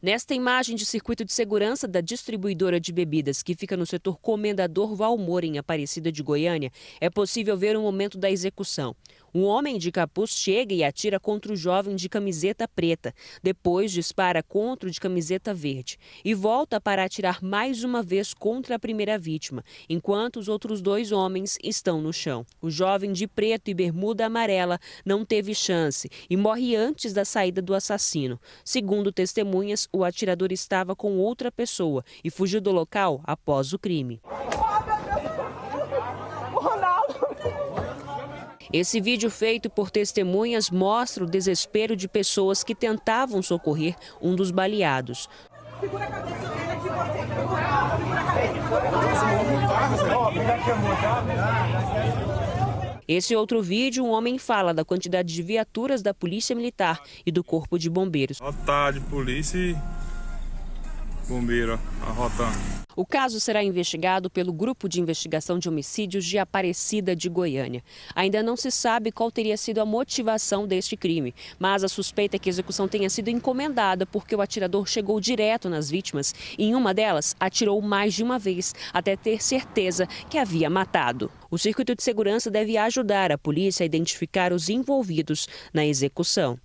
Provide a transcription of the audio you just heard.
Nesta imagem de circuito de segurança da distribuidora de bebidas, que fica no setor Comendador Valmor, em Aparecida de Goiânia, é possível ver o momento da execução. Um homem de capuz chega e atira contra o jovem de camiseta preta. Depois dispara contra o de camiseta verde e volta para atirar mais uma vez contra a primeira vítima, enquanto os outros dois homens estão no chão. O jovem de preto e bermuda amarela não teve chance e morre antes da saída do assassino. Segundo testemunhas, o atirador estava com outra pessoa e fugiu do local após o crime. Esse vídeo feito por testemunhas mostra o desespero de pessoas que tentavam socorrer um dos baleados. Tá? Esse outro vídeo, um homem fala da quantidade de viaturas da Polícia Militar e do Corpo de Bombeiros. Ó, de polícia e bombeiro, a rota. O caso será investigado pelo Grupo de Investigação de Homicídios de Aparecida de Goiânia. Ainda não se sabe qual teria sido a motivação deste crime, mas a suspeita é que a execução tenha sido encomendada porque o atirador chegou direto nas vítimas e em uma delas atirou mais de uma vez até ter certeza que havia matado. O circuito de segurança deve ajudar a polícia a identificar os envolvidos na execução.